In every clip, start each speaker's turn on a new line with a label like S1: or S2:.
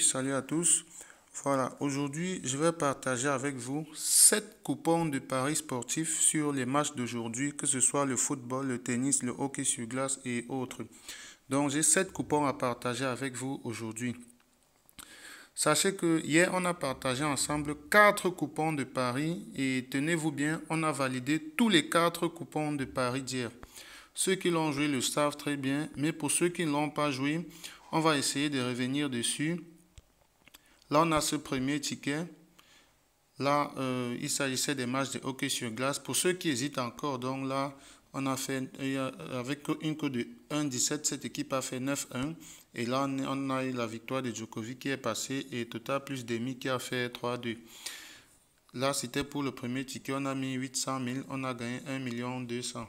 S1: Salut à tous. Voilà, aujourd'hui, je vais partager avec vous 7 coupons de paris sportifs sur les matchs d'aujourd'hui, que ce soit le football, le tennis, le hockey sur glace et autres. Donc, j'ai sept coupons à partager avec vous aujourd'hui. Sachez que hier, on a partagé ensemble 4 coupons de paris et tenez-vous bien, on a validé tous les quatre coupons de paris d'hier. Ceux qui l'ont joué le savent très bien, mais pour ceux qui ne l'ont pas joué, on va essayer de revenir dessus Là, on a ce premier ticket. Là, euh, il s'agissait des matchs de hockey sur glace. Pour ceux qui hésitent encore, donc là, on a fait avec une cote de 1-17, cette équipe a fait 9-1. Et là, on a eu la victoire de Djokovic qui est passée et Total plus Demi qui a fait 3-2. Là, c'était pour le premier ticket. On a mis 800 000, on a gagné 1 200 000.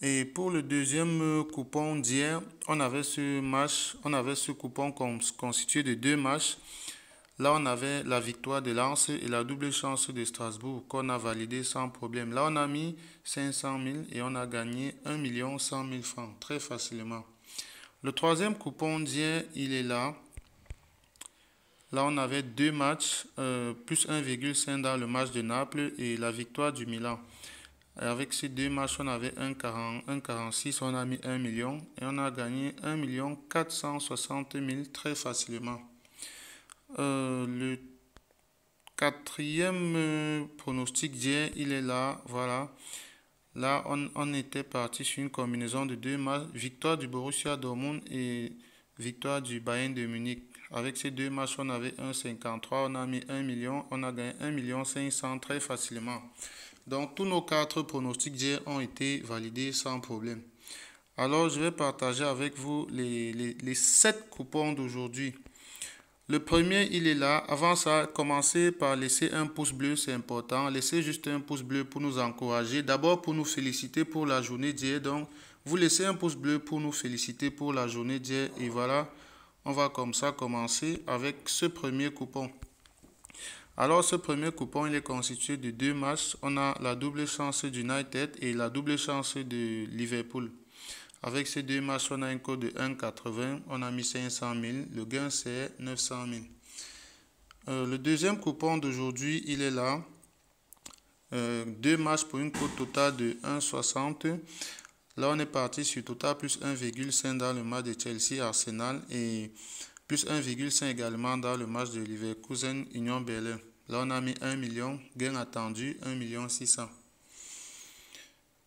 S1: Et pour le deuxième euh, coupon d'hier, on avait ce match, on avait ce coupon constitué de deux matchs. Là, on avait la victoire de Lens et la double chance de Strasbourg qu'on a validé sans problème. Là, on a mis 500 000 et on a gagné 1 100 000 francs très facilement. Le troisième coupon d'hier, il est là. Là, on avait deux matchs, euh, plus 1,5 dans le match de Naples et la victoire du Milan. Avec ces deux matchs, on avait 1,46, on a mis 1 million et on a gagné 1 très facilement. Euh, le quatrième euh, pronostic d'hier, il est là, voilà. Là, on, était parti sur une combinaison de deux matchs, victoire du Borussia Dortmund et victoire du Bayern de Munich. Avec ces deux matchs, on avait 1,53, on a mis 1 million, on a gagné 1 million très facilement. Donc, tous nos quatre pronostics d'hier ont été validés sans problème. Alors, je vais partager avec vous les, sept coupons d'aujourd'hui. Le premier, il est là. Avant ça, commencez par laisser un pouce bleu, c'est important. Laissez juste un pouce bleu pour nous encourager. D'abord, pour nous féliciter pour la journée d'hier. Donc, vous laissez un pouce bleu pour nous féliciter pour la journée d'hier. Et voilà, on va comme ça commencer avec ce premier coupon. Alors ce premier coupon, il est constitué de deux matchs. On a la double chance d'United et la double chance de Liverpool. Avec ces deux matchs, on a un cote de 1,80. On a mis 500 000. Le gain, c'est 900 000. Euh, le deuxième coupon d'aujourd'hui, il est là. Euh, deux matchs pour une cote totale de 1,60. Là, on est parti sur total plus 1,5 dans le match de Chelsea-Arsenal et plus 1,5 également dans le match de Leverkusen-Union Berlin. Là, on a mis 1 million. Gain attendu, 1 million 600.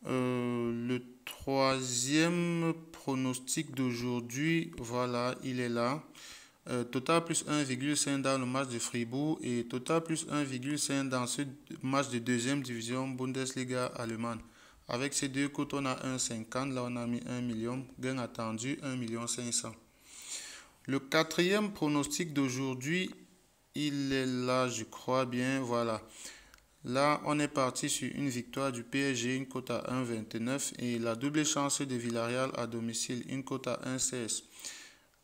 S1: Euh, le troisième pronostic d'aujourd'hui, voilà, il est là. Euh, total plus 1,5 dans le match de Fribourg et total plus 1,5 dans ce match de deuxième division Bundesliga allemande. Avec ces deux côtés, on a 1,50. Là, on a mis 1 million. Gain attendu, 1 million 500. Le quatrième pronostic d'aujourd'hui, il est là, je crois bien. Voilà. Là, on est parti sur une victoire du PSG, une cote à 1,29 et la double chance de Villarreal à domicile, une cote à 1,16.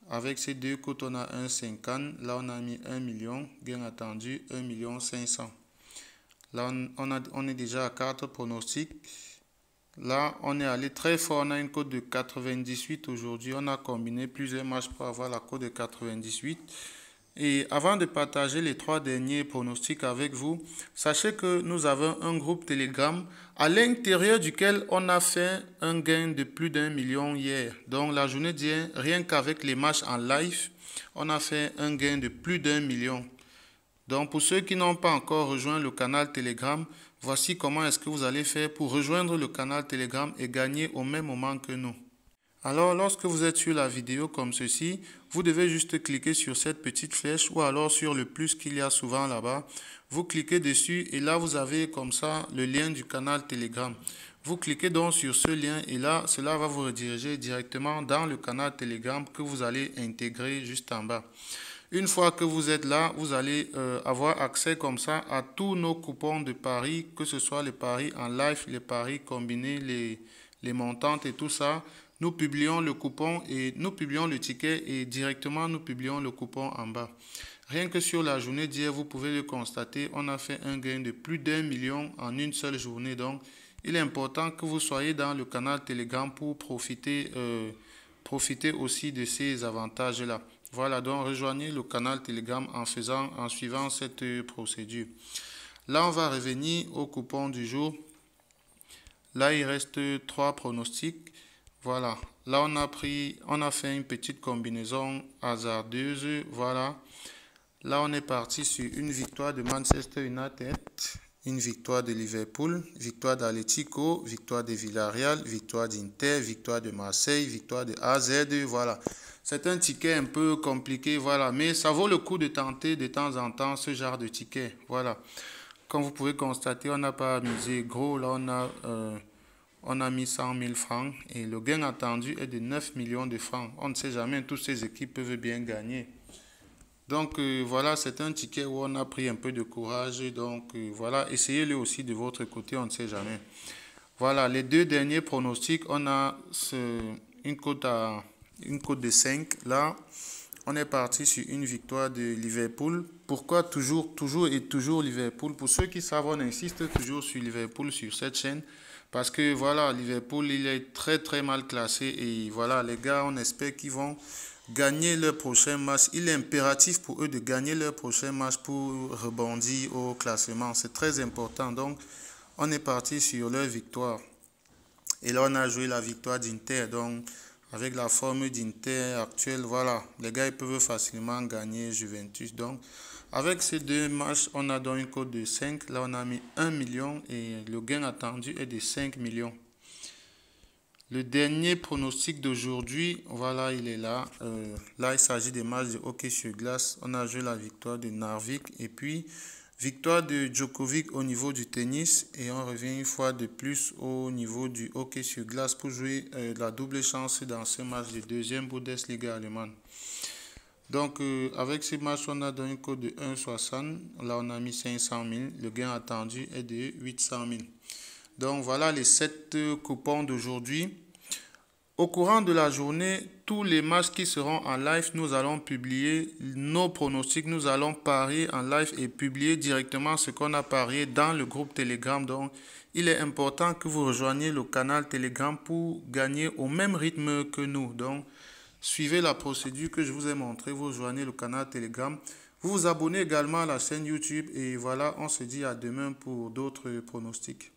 S1: Avec ces deux cotes, on a 1,50. Là, on a mis 1 million, bien attendu, 1 million 500. Là, on, on est déjà à 4 pronostics. Là, on est allé très fort. On a une cote de 98 aujourd'hui. On a combiné plusieurs matchs pour avoir la cote de 98. Et avant de partager les trois derniers pronostics avec vous, sachez que nous avons un groupe Telegram à l'intérieur duquel on a fait un gain de plus d'un million hier. Donc la journée d'hier, rien qu'avec les matchs en live, on a fait un gain de plus d'un million. Donc pour ceux qui n'ont pas encore rejoint le canal Telegram, voici comment est-ce que vous allez faire pour rejoindre le canal Telegram et gagner au même moment que nous. Alors lorsque vous êtes sur la vidéo comme ceci, vous devez juste cliquer sur cette petite flèche ou alors sur le plus qu'il y a souvent là-bas. Vous cliquez dessus et là, vous avez comme ça le lien du canal Telegram. Vous cliquez donc sur ce lien et là, cela va vous rediriger directement dans le canal Telegram que vous allez intégrer juste en bas. Une fois que vous êtes là, vous allez euh, avoir accès comme ça à tous nos coupons de paris, que ce soit les paris en live, les paris combinés, les, les montantes et tout ça nous publions le coupon et nous publions le ticket et directement nous publions le coupon en bas. Rien que sur la journée d'hier, vous pouvez le constater, on a fait un gain de plus d'un million en une seule journée. Donc, il est important que vous soyez dans le canal Telegram pour profiter, euh, profiter aussi de ces avantages-là. Voilà, donc rejoignez le canal Telegram en, faisant, en suivant cette euh, procédure. Là, on va revenir au coupon du jour. Là, il reste trois pronostics. Voilà, là on a pris, on a fait une petite combinaison hasardeuse, voilà. Là on est parti sur une victoire de Manchester United, une victoire de Liverpool, victoire d'Aletico, victoire de Villarreal, victoire d'Inter, victoire de Marseille, victoire de AZ, voilà. C'est un ticket un peu compliqué, voilà, mais ça vaut le coup de tenter de temps en temps ce genre de ticket, voilà. Comme vous pouvez constater, on n'a pas amusé gros, là on a... Euh, on a mis 100 000 francs et le gain attendu est de 9 millions de francs. On ne sait jamais, toutes ces équipes peuvent bien gagner. Donc euh, voilà, c'est un ticket où on a pris un peu de courage. Donc euh, voilà, essayez-le aussi de votre côté, on ne sait jamais. Voilà, les deux derniers pronostics, on a une, cote une cote de 5. Là, on est parti sur une victoire de Liverpool. Pourquoi toujours, toujours et toujours Liverpool Pour ceux qui savent, on insiste toujours sur Liverpool sur cette chaîne. Parce que voilà, Liverpool, il est très très mal classé et voilà, les gars, on espère qu'ils vont gagner leur prochain match. Il est impératif pour eux de gagner leur prochain match pour rebondir au classement. C'est très important. Donc, on est parti sur leur victoire. Et là, on a joué la victoire d'Inter. Donc, avec la forme d'Inter actuelle, voilà, les gars, ils peuvent facilement gagner Juventus. Donc, avec ces deux matchs, on a donc une cote de 5. Là, on a mis 1 million et le gain attendu est de 5 millions. Le dernier pronostic d'aujourd'hui, voilà, il est là. Euh, là, il s'agit des matchs de hockey sur glace. On a joué la victoire de Narvik et puis victoire de Djokovic au niveau du tennis. Et on revient une fois de plus au niveau du hockey sur glace pour jouer euh, la double chance dans ce match de deuxième Bundesliga allemande. Donc, euh, avec ces matchs, on a donné un code de 1,60. Là, on a mis 500 000. Le gain attendu est de 800 000. Donc, voilà les 7 euh, coupons d'aujourd'hui. Au courant de la journée, tous les matchs qui seront en live, nous allons publier nos pronostics. Nous allons parier en live et publier directement ce qu'on a parié dans le groupe Telegram. Donc, il est important que vous rejoigniez le canal Telegram pour gagner au même rythme que nous. Donc, Suivez la procédure que je vous ai montrée, vous joignez le canal Telegram. Vous vous abonnez également à la chaîne YouTube et voilà, on se dit à demain pour d'autres pronostics.